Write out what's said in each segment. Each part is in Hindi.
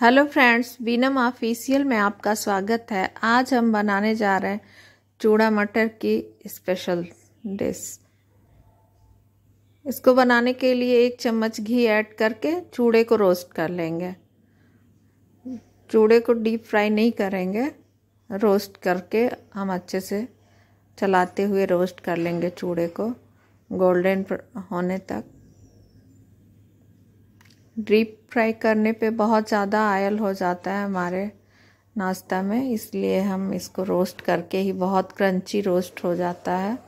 हेलो फ्रेंड्स बीनम ऑफिशियल में आपका स्वागत है आज हम बनाने जा रहे हैं चूड़ा मटर की स्पेशल डिश इसको बनाने के लिए एक चम्मच घी ऐड करके चूड़े को रोस्ट कर लेंगे चूड़े को डीप फ्राई नहीं करेंगे रोस्ट करके हम अच्छे से चलाते हुए रोस्ट कर लेंगे चूड़े को गोल्डन होने तक डीप फ्राई करने पे बहुत ज़्यादा आयल हो जाता है हमारे नाश्ता में इसलिए हम इसको रोस्ट करके ही बहुत क्रंची रोस्ट हो जाता है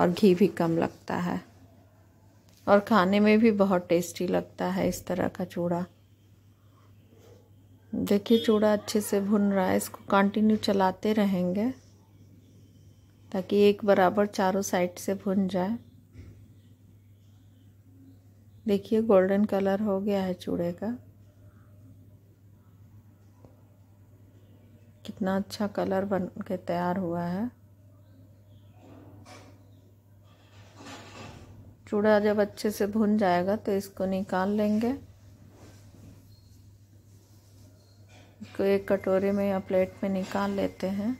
और घी भी कम लगता है और खाने में भी बहुत टेस्टी लगता है इस तरह का चूड़ा देखिए चूड़ा अच्छे से भुन रहा है इसको कंटिन्यू चलाते रहेंगे ताकि एक बराबर चारों साइड से भुन जाए देखिए गोल्डन कलर हो गया है चूड़े का कितना अच्छा कलर बन के तैयार हुआ है चूड़ा जब अच्छे से भुन जाएगा तो इसको निकाल लेंगे इसको एक कटोरे में या प्लेट में निकाल लेते हैं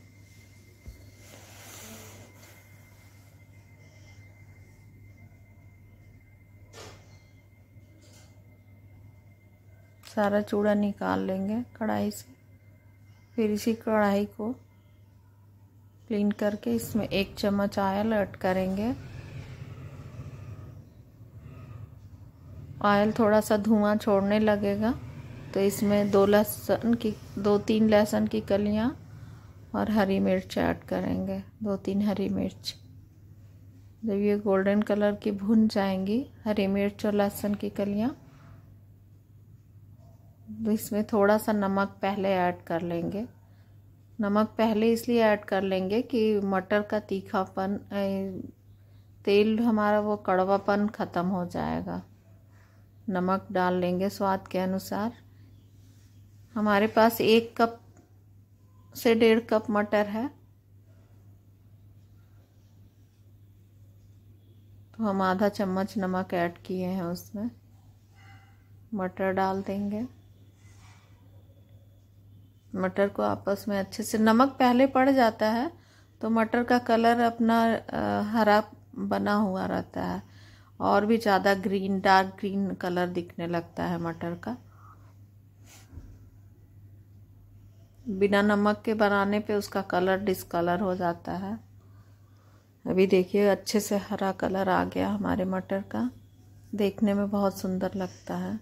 सारा चूड़ा निकाल लेंगे कढ़ाई से फिर इसी कढ़ाई को क्लीन करके इसमें एक चम्मच ऑयल ऐड करेंगे ऑयल थोड़ा सा धुआं छोड़ने लगेगा तो इसमें दो लहसुन की दो तीन लहसुन की कलियाँ और हरी मिर्च ऐड करेंगे दो तीन हरी मिर्च जब ये गोल्डन कलर की भुन जाएंगी हरी मिर्च और लहसुन की कलियाँ तो इसमें थोड़ा सा नमक पहले ऐड कर लेंगे नमक पहले इसलिए ऐड कर लेंगे कि मटर का तीखापन तेल हमारा वो कड़वापन ख़त्म हो जाएगा नमक डाल लेंगे स्वाद के अनुसार हमारे पास एक कप से डेढ़ कप मटर है तो हम आधा चम्मच नमक ऐड किए हैं उसमें मटर डाल देंगे मटर को आपस में अच्छे से नमक पहले पड़ जाता है तो मटर का कलर अपना हरा बना हुआ रहता है और भी ज़्यादा ग्रीन डार्क ग्रीन कलर दिखने लगता है मटर का बिना नमक के बनाने पे उसका कलर डिसकलर हो जाता है अभी देखिए अच्छे से हरा कलर आ गया हमारे मटर का देखने में बहुत सुंदर लगता है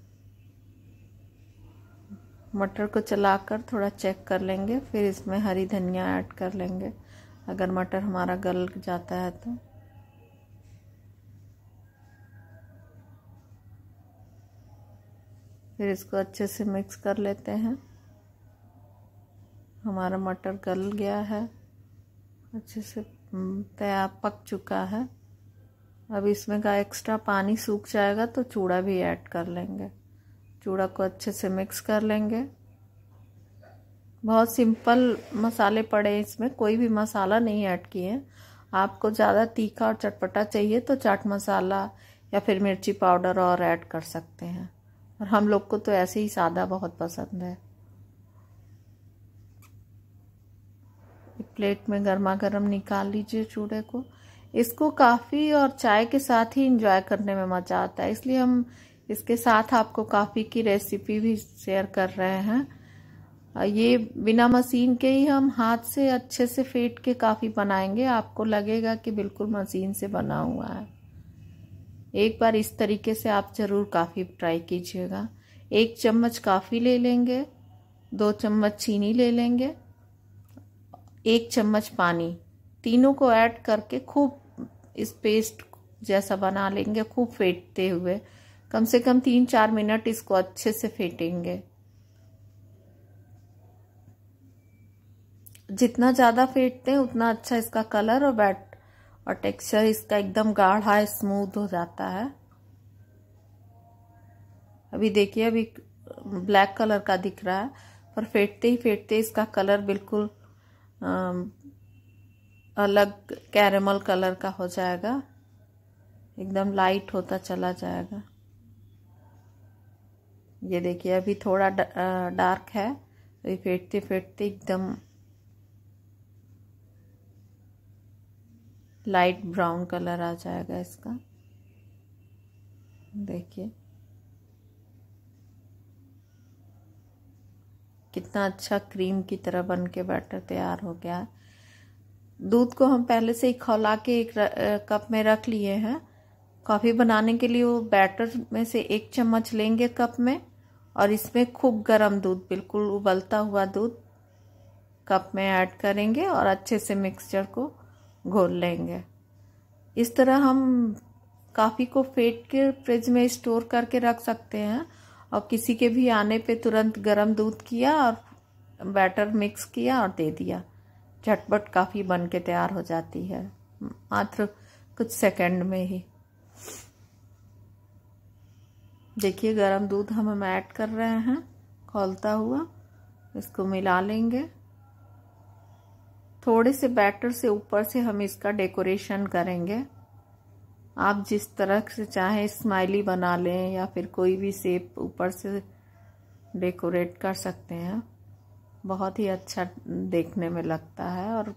मटर को चलाकर थोड़ा चेक कर लेंगे फिर इसमें हरी धनिया ऐड कर लेंगे अगर मटर हमारा गल जाता है तो फिर इसको अच्छे से मिक्स कर लेते हैं हमारा मटर गल गया है अच्छे से तैयार पक चुका है अब इसमें का एक्स्ट्रा पानी सूख जाएगा तो चूड़ा भी ऐड कर लेंगे चूड़ा को अच्छे से मिक्स कर लेंगे बहुत सिंपल मसाले पड़े हैं इसमें कोई भी मसाला नहीं ऐड किए आपको ज़्यादा तीखा और चटपटा चाहिए तो चाट मसाला या फिर मिर्ची पाउडर और ऐड कर सकते हैं और हम लोग को तो ऐसे ही सादा बहुत पसंद है प्लेट में गर्मा गर्म निकाल लीजिए चूड़े को इसको काफ़ी और चाय के साथ ही इंजॉय करने में मज़ा आता है इसलिए हम इसके साथ आपको काफ़ी की रेसिपी भी शेयर कर रहे हैं ये बिना मशीन के ही हम हाथ से अच्छे से फेंट के काफ़ी बनाएंगे आपको लगेगा कि बिल्कुल मशीन से बना हुआ है एक बार इस तरीके से आप ज़रूर काफ़ी ट्राई कीजिएगा एक चम्मच काफ़ी ले लेंगे दो चम्मच चीनी ले लेंगे एक चम्मच पानी तीनों को ऐड करके खूब इस पेस्ट जैसा बना लेंगे खूब फेंटते हुए कम से कम तीन चार मिनट इसको अच्छे से फेंटेंगे जितना ज़्यादा फेंटते हैं उतना अच्छा इसका कलर और बैट और टेक्सचर इसका एकदम गाढ़ा स्मूथ हो जाता है अभी देखिए अभी ब्लैक कलर का दिख रहा है पर फेंटते ही फेटते इसका कलर बिल्कुल अलग कैरेमल कलर का हो जाएगा एकदम लाइट होता चला जाएगा ये देखिए अभी थोड़ा डार्क है तो ये फेटते फेटते एकदम लाइट ब्राउन कलर आ जाएगा इसका देखिए कितना अच्छा क्रीम की तरह बन के बैटर तैयार हो गया है दूध को हम पहले से ही खौला के एक र, आ, कप में रख लिए हैं कॉफ़ी बनाने के लिए वो बैटर में से एक चम्मच लेंगे कप में और इसमें खूब गर्म दूध बिल्कुल उबलता हुआ दूध कप में ऐड करेंगे और अच्छे से मिक्सचर को घोल लेंगे इस तरह हम काफ़ी को फेंट के फ्रिज में स्टोर करके रख सकते हैं और किसी के भी आने पे तुरंत गर्म दूध किया और बैटर मिक्स किया और दे दिया झटपट काफ़ी बन के तैयार हो जाती है मात्र कुछ सेकंड में ही देखिए गरम दूध हम हम ऐड कर रहे हैं खोलता हुआ इसको मिला लेंगे थोड़े से बैटर से ऊपर से हम इसका डेकोरेशन करेंगे आप जिस तरह से चाहें स्माइली बना लें या फिर कोई भी सेप ऊपर से डेकोरेट कर सकते हैं बहुत ही अच्छा देखने में लगता है और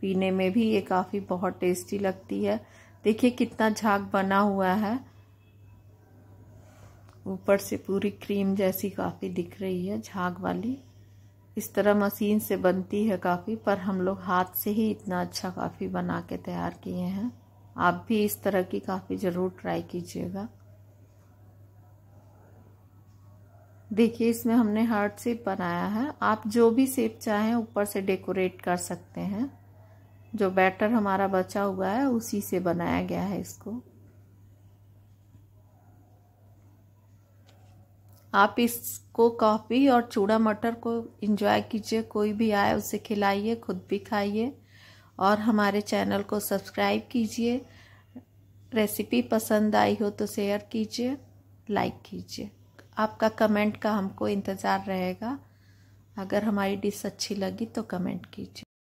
पीने में भी ये काफ़ी बहुत टेस्टी लगती है देखिए कितना झाग बना हुआ है ऊपर से पूरी क्रीम जैसी काफ़ी दिख रही है झाग वाली इस तरह मशीन से बनती है काफ़ी पर हम लोग हाथ से ही इतना अच्छा काफ़ी बना के तैयार किए हैं आप भी इस तरह की काफ़ी ज़रूर ट्राई कीजिएगा देखिए इसमें हमने हार्ट शेप बनाया है आप जो भी शेप चाहें ऊपर से डेकोरेट कर सकते हैं जो बैटर हमारा बचा हुआ है उसी से बनाया गया है इसको आप इसको कॉफ़ी और चूड़ा मटर को इंजॉय कीजिए कोई भी आए उसे खिलाइए खुद भी खाइए और हमारे चैनल को सब्सक्राइब कीजिए रेसिपी पसंद आई हो तो शेयर कीजिए लाइक कीजिए आपका कमेंट का हमको इंतज़ार रहेगा अगर हमारी डिश अच्छी लगी तो कमेंट कीजिए